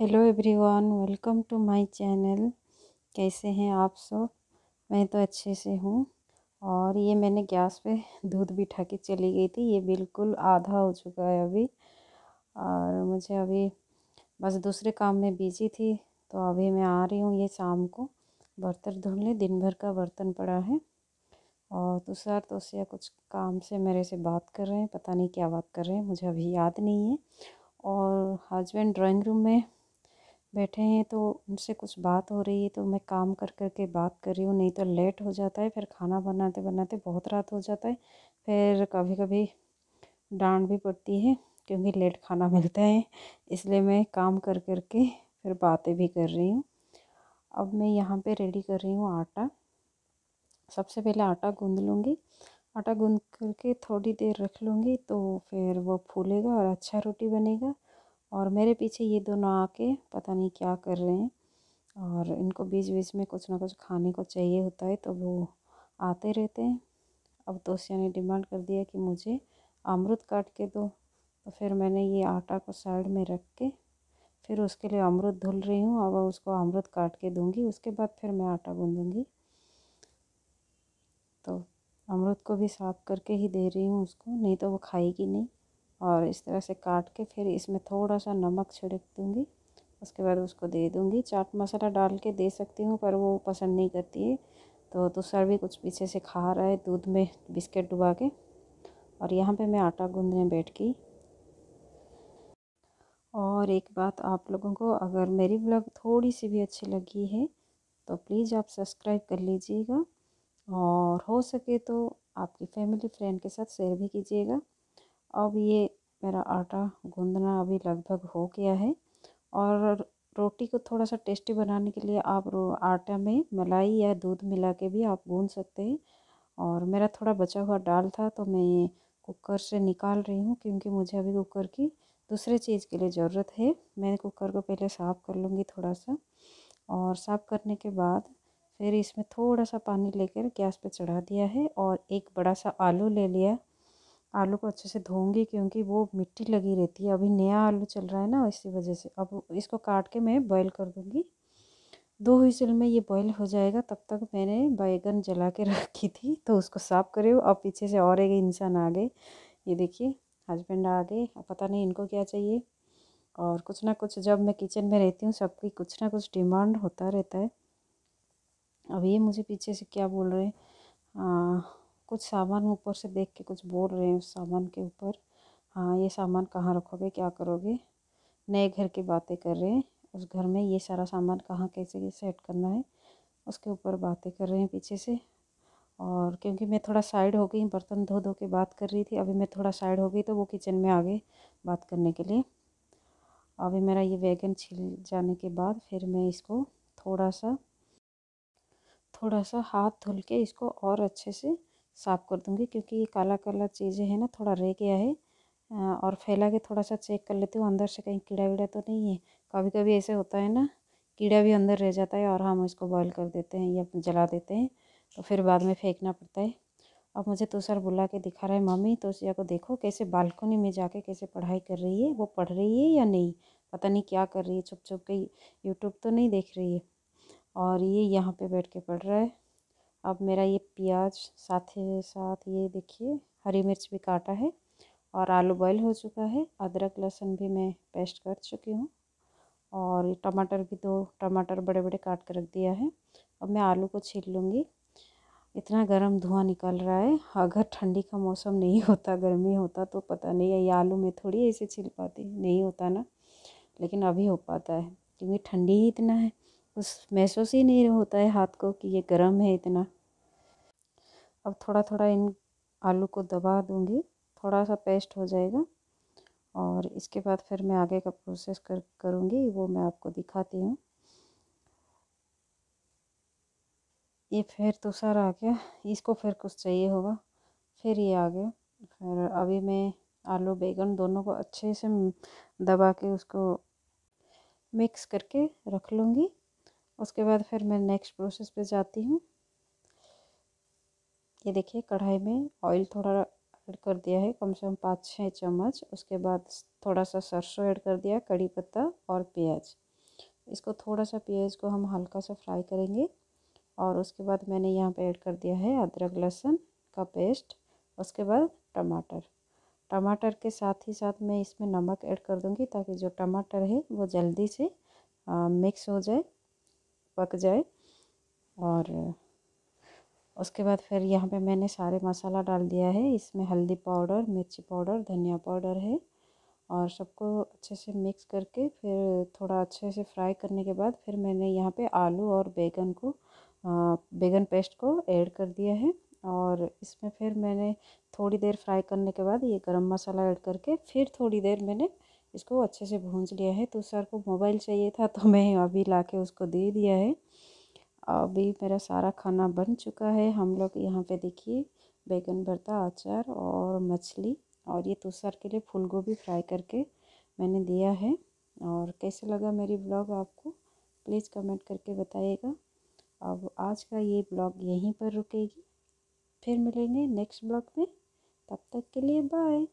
hello everyone welcome to my channel कैसे हैं आप सब मैं तो अच्छे से हूँ और ये मैंने गैस पे दूध बिठा के चली गई थी ये बिल्कुल आधा हो चुका है अभी और मुझे अभी बस दूसरे काम में बिजी थी तो अभी मैं आ रही हूँ ये शाम को बर्तन धुलने दिन भर का बर्तन पड़ा है और तुषार से कुछ काम से मेरे से बात कर रहे हैं पता नहीं क्या बात कर रहे हैं मुझे अभी याद नहीं है और हस्बैंड ड्राइंग रूम में बैठे हैं तो उनसे कुछ बात हो रही है तो मैं काम कर कर के बात कर रही हूँ नहीं तो लेट हो जाता है फिर खाना बनाते बनाते बहुत रात हो जाता है फिर कभी कभी डांट भी पड़ती है क्योंकि लेट खाना मिलता है इसलिए मैं काम कर कर के फिर बातें भी कर रही हूँ अब मैं यहाँ पे रेडी कर रही हूँ आटा सबसे पहले आटा गूँध लूँगी आटा गूँध करके थोड़ी देर रख लूँगी तो फिर वो फूलेगा और अच्छा रोटी बनेगा और मेरे पीछे ये दोनों आके पता नहीं क्या कर रहे हैं और इनको बीच बीच में कुछ ना कुछ खाने को चाहिए होता है तो वो आते रहते हैं अब दोस्तिया ने डिमांड कर दिया कि मुझे अमरुद काट के दो तो फिर मैंने ये आटा को साइड में रख के फिर उसके लिए अमरुद धुल रही हूँ अब उसको अमरुद काट के दूँगी उसके बाद फिर मैं आटा गूँधूँगी तो अमरुद को भी साफ़ करके ही दे रही हूँ उसको नहीं तो वो खाएगी नहीं और इस तरह से काट के फिर इसमें थोड़ा सा नमक छिड़क दूँगी उसके बाद उसको दे दूँगी चाट मसाला डाल के दे सकती हूँ पर वो पसंद नहीं करती है तो दूसरा भी कुछ पीछे से खा रहा है दूध में बिस्किट डुबा के और यहाँ पे मैं आटा गूंदने बैठ गई और एक बात आप लोगों को अगर मेरी ब्लॉग थोड़ी सी भी अच्छी लगी है तो प्लीज़ आप सब्सक्राइब कर लीजिएगा और हो सके तो आपकी फैमिली फ्रेंड के साथ शेयर भी कीजिएगा अब ये मेरा आटा गूंदना अभी लगभग हो गया है और रोटी को थोड़ा सा टेस्टी बनाने के लिए आप आटा में मलाई या दूध मिला के भी आप गूँध सकते हैं और मेरा थोड़ा बचा हुआ दाल था तो मैं कुकर से निकाल रही हूँ क्योंकि मुझे अभी कुकर की दूसरे चीज़ के लिए ज़रूरत है मैं कुकर को पहले साफ़ कर लूँगी थोड़ा सा और साफ़ करने के बाद फिर इसमें थोड़ा सा पानी लेकर गैस पे चढ़ा दिया है और एक बड़ा सा आलू ले लिया आलू को अच्छे से धोऊंगी क्योंकि वो मिट्टी लगी रहती है अभी नया आलू चल रहा है ना इसी वजह से अब इसको काट के मैं बॉईल कर दूँगी दो हुईसल में ये बॉईल हो जाएगा तब तक मैंने बैगन जला के रखी थी तो उसको साफ़ करे अब पीछे से और एक इंसान आ गए ये देखिए हस्बैंड आ गए पता नहीं इनको क्या चाहिए और कुछ ना कुछ जब मैं किचन में रहती हूँ सबकी कुछ ना कुछ डिमांड होता रहता है अब ये मुझे पीछे से क्या बोल रहे हैं कुछ सामान ऊपर से देख के कुछ बोल रहे हैं उस सामान के ऊपर हाँ ये सामान कहाँ रखोगे क्या करोगे नए घर की बातें कर रहे हैं उस घर में ये सारा सामान कहाँ कैसे सेट करना है उसके ऊपर बातें कर रहे हैं पीछे से और क्योंकि मैं थोड़ा साइड हो गई बर्तन धो धो के बात कर रही थी अभी मैं थोड़ा साइड हो गई तो वो किचन में आ गए बात करने के लिए अभी मेरा ये वैगन छिल जाने के बाद फिर मैं इसको थोड़ा सा थोड़ा सा हाथ धुल के इसको और अच्छे से साफ़ कर दूँगी क्योंकि ये काला काला चीज़ें है ना थोड़ा रह गया है और फैला के थोड़ा सा चेक कर लेती हूँ अंदर से कहीं कीड़ा वीड़ा तो नहीं है कभी कभी ऐसे होता है ना कीड़ा भी अंदर रह जाता है और हम इसको बॉईल कर देते हैं या जला देते हैं तो फिर बाद में फेंकना पड़ता है अब मुझे तुषार तो बुला के दिखा रहा है मम्मी तो तुषिया को देखो कैसे बालकोनी में जाके कैसे पढ़ाई कर रही है वो पढ़ रही है या नहीं पता नहीं क्या कर रही है छुप छुप के यूट्यूब तो नहीं देख रही है और ये यहाँ पर बैठ के पढ़ रहा है अब मेरा ये प्याज साथ ही साथ ये देखिए हरी मिर्च भी काटा है और आलू बॉयल हो चुका है अदरक लहसुन भी मैं पेस्ट कर चुकी हूँ और टमाटर भी दो टमाटर बड़े बड़े काट कर रख दिया है अब मैं आलू को छील लूँगी इतना गर्म धुआं निकल रहा है अगर ठंडी का मौसम नहीं होता गर्मी होता तो पता नहीं है ये आलू में थोड़ी ऐसे छिल पाती नहीं होता ना लेकिन अभी हो पाता है क्योंकि ठंडी ही इतना है उस महसूस ही नहीं होता है हाथ को कि ये गर्म है इतना अब थोड़ा थोड़ा इन आलू को दबा दूँगी थोड़ा सा पेस्ट हो जाएगा और इसके बाद फिर मैं आगे का प्रोसेस कर करूँगी वो मैं आपको दिखाती हूँ ये फिर तो सर आ गया इसको फिर कुछ चाहिए होगा फिर ये आ गया फिर अभी मैं आलू बैगन दोनों को अच्छे से दबा के उसको मिक्स करके रख लूँगी उसके बाद फिर मैं नेक्स्ट प्रोसेस पे जाती हूँ ये देखिए कढ़ाई में ऑयल थोड़ा ऐड कर दिया है कम से कम पाँच छः चम्मच उसके बाद थोड़ा सा सरसों ऐड कर दिया कड़ी पत्ता और प्याज इसको थोड़ा सा प्याज को हम हल्का सा फ्राई करेंगे और उसके बाद मैंने यहाँ पे ऐड कर दिया है अदरक लहसुन का पेस्ट उसके बाद टमाटर टमाटर के साथ ही साथ मैं इसमें नमक ऐड कर दूँगी ताकि जो टमाटर है वो जल्दी से आ, मिक्स हो जाए पक जाए और उसके बाद फिर यहाँ पे मैंने सारे मसाला डाल दिया है इसमें हल्दी पाउडर मिर्ची पाउडर धनिया पाउडर है और सबको अच्छे से मिक्स करके फिर थोड़ा अच्छे से फ्राई करने के बाद फिर मैंने यहाँ पे आलू और बैगन को बैगन पेस्ट को ऐड कर दिया है और इसमें फिर मैंने थोड़ी देर फ्राई करने के बाद ये गरम मसाला ऐड करके फिर थोड़ी देर मैंने इसको अच्छे से भूंज लिया है तो सर को मोबाइल चाहिए था तो मैं अभी ला के उसको दे दिया है अभी मेरा सारा खाना बन चुका है हम लोग यहाँ पे देखिए बैगन भरता अचार और मछली और ये तुषार के लिए फूल गोभी फ्राई करके मैंने दिया है और कैसे लगा मेरी ब्लॉग आपको प्लीज़ कमेंट करके बताइएगा अब आज का ये ब्लॉग यहीं पर रुकेगी फिर मिलेंगे नेक्स्ट ब्लॉग में तब तक के लिए बाय